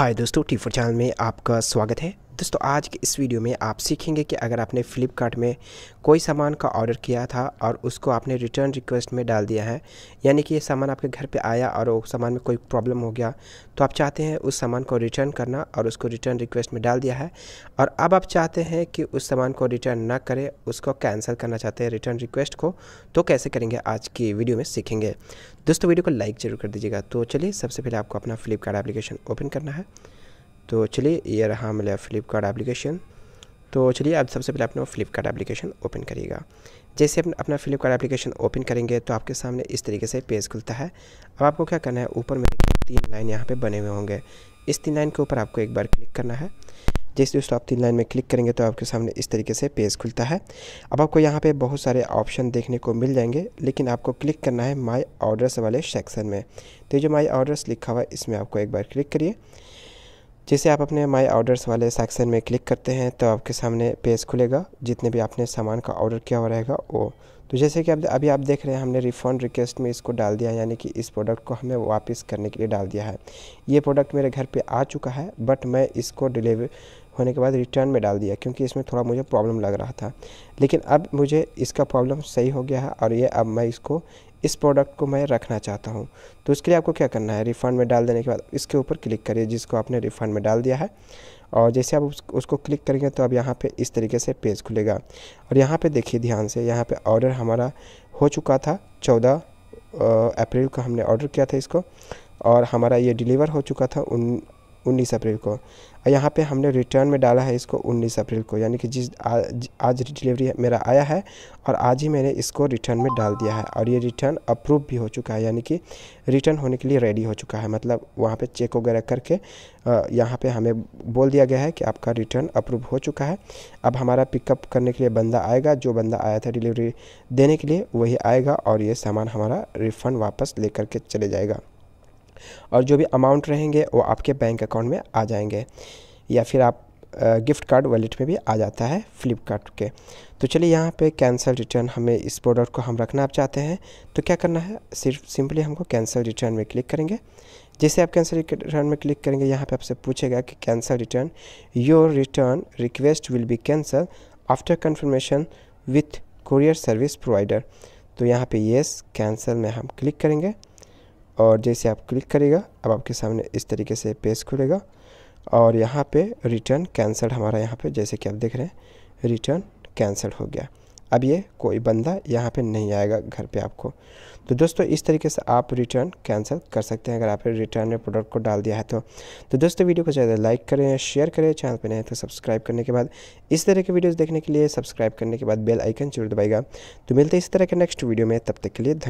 हाय दोस्तों T four channel में आपका स्वागत है दोस्तों तो आज के इस वीडियो में आप सीखेंगे कि अगर आपने फ़्लिपकार्ट में कोई सामान का ऑर्डर किया था और उसको आपने रिटर्न रिक्वेस्ट में डाल दिया है यानी कि ये सामान आपके घर पे आया और वो सामान में कोई प्रॉब्लम हो गया तो आप चाहते हैं उस सामान को रिटर्न करना और उसको रिटर्न रिक्वेस्ट में डाल दिया है और अब आप चाहते हैं कि उस सामान को रिटर्न ना करें उसको कैंसिल करना चाहते हैं रिटर्न रिक्वेस्ट को तो कैसे करेंगे आज की वीडियो में सीखेंगे दोस्तों वीडियो को लाइक ज़रूर कर दीजिएगा तो चलिए सबसे पहले आपको अपना फ्लिपकार्ट एप्लीकेशन ओपन करना है तो चलिए ये रहा मेरा फ्लिपकार्ट एप्लीकेशन तो चलिए आप सबसे पहले अपना फ्लिपकार्ट एप्लीकेशन ओपन करिएगा जैसे अपन अपना फ्लिपकार्ट एप्लीकेशन ओपन करेंगे तो आपके सामने इस तरीके से पेज खुलता है अब आपको क्या करना है ऊपर में तीन लाइन यहाँ पे बने हुए होंगे इस तीन लाइन के ऊपर आपको एक बार क्लिक करना है जैसे दोस्तों आप तीन लाइन में क्लिक करेंगे तो आपके सामने इस तरीके से पेज खुलता है अब आपको यहाँ पे बहुत सारे ऑप्शन देखने को मिल जाएंगे लेकिन आपको क्लिक करना है माय ऑर्डर्स वाले सेक्शन में तो जो माय ऑर्डर्स लिखा हुआ है इसमें आपको एक बार क्लिक करिए जैसे आप अपने माय ऑर्डर्स वाले सेक्शन में क्लिक करते हैं तो आपके सामने पेज खुलेगा जितने भी आपने सामान का ऑर्डर किया हुआ रहेगा वो तो जैसे कि अब अभी आप देख रहे हैं हमने रिफंड रिक्वेस्ट में इसको डाल दिया यानी कि इस प्रोडक्ट को हमें वापस करने के लिए डाल दिया है ये प्रोडक्ट मेरे घर पर आ चुका है बट मैं इसको डिलीवर होने के बाद रिटर्न में डाल दिया क्योंकि इसमें थोड़ा मुझे प्रॉब्लम लग रहा था लेकिन अब मुझे इसका प्रॉब्लम सही हो गया है और ये अब मैं इसको इस प्रोडक्ट को मैं रखना चाहता हूँ तो उसके लिए आपको क्या करना है रिफ़ंड में डाल देने के बाद इसके ऊपर क्लिक करिए जिसको आपने रिफ़ंड में डाल दिया है और जैसे आप उस, उसको क्लिक करेंगे तो अब यहाँ पे इस तरीके से पेज खुलेगा और यहाँ पे देखिए ध्यान से यहाँ पे ऑर्डर हमारा हो चुका था चौदह अप्रैल को हमने ऑर्डर किया था इसको और हमारा ये डिलीवर हो चुका था उन उन्नीस अप्रैल को यहाँ पे हमने रिटर्न में डाला है इसको 19 अप्रैल को यानी कि जिस आज, आज डिलीवरी मेरा आया है और आज ही मैंने इसको रिटर्न में डाल दिया है और ये रिटर्न अप्रूव भी हो चुका है यानी कि रिटर्न होने के लिए रेडी हो चुका है मतलब वहाँ पे चेक वगैरह करके यहाँ पे हमें बोल दिया गया है कि आपका रिटर्न अप्रूव हो चुका है अब हमारा पिकअप करने के लिए बंदा आएगा जो बंदा आया था डिलीवरी देने के लिए वही आएगा और ये सामान हमारा रिफ़ंड वापस ले करके चले जाएगा और जो भी अमाउंट रहेंगे वो आपके बैंक अकाउंट में आ जाएंगे या फिर आप गिफ्ट कार्ड वॉलेट में भी आ जाता है फ्लिपकार्ट के तो चलिए यहाँ पे कैंसिल रिटर्न हमें इस प्रोडक्ट को हम रखना आप चाहते हैं तो क्या करना है सिर्फ सिंपली हमको कैंसिल रिटर्न में क्लिक करेंगे जैसे आप कैंसिल रिटर्न में क्लिक करेंगे यहाँ पे आपसे पूछेगा कि cancel return your return request will be cancel after confirmation with courier service provider तो यहाँ पर येस कैंसिल में हम क्लिक करेंगे और जैसे आप क्लिक करेगा अब आपके सामने इस तरीके से पेज खुलेगा और यहाँ पे रिटर्न कैंसल हमारा यहाँ पे जैसे कि आप देख रहे हैं रिटर्न कैंसल हो गया अब ये कोई बंदा यहाँ पे नहीं आएगा घर पे आपको तो दोस्तों इस तरीके से आप रिटर्न कैंसिल कर सकते हैं अगर आपने रिटर्न में प्रोडक्ट को डाल दिया है तो तो दोस्तों वीडियो को ज़्यादा लाइक करें शेयर करें चैनल पर नहीं तो सब्सक्राइब करने के बाद इस तरह के वीडियोज़ देखने के लिए सब्सक्राइब करने के बाद बेल आइकन जरूर दबाएगा तो मिलते इस तरह के नेक्स्ट वीडियो में तब तक के लिए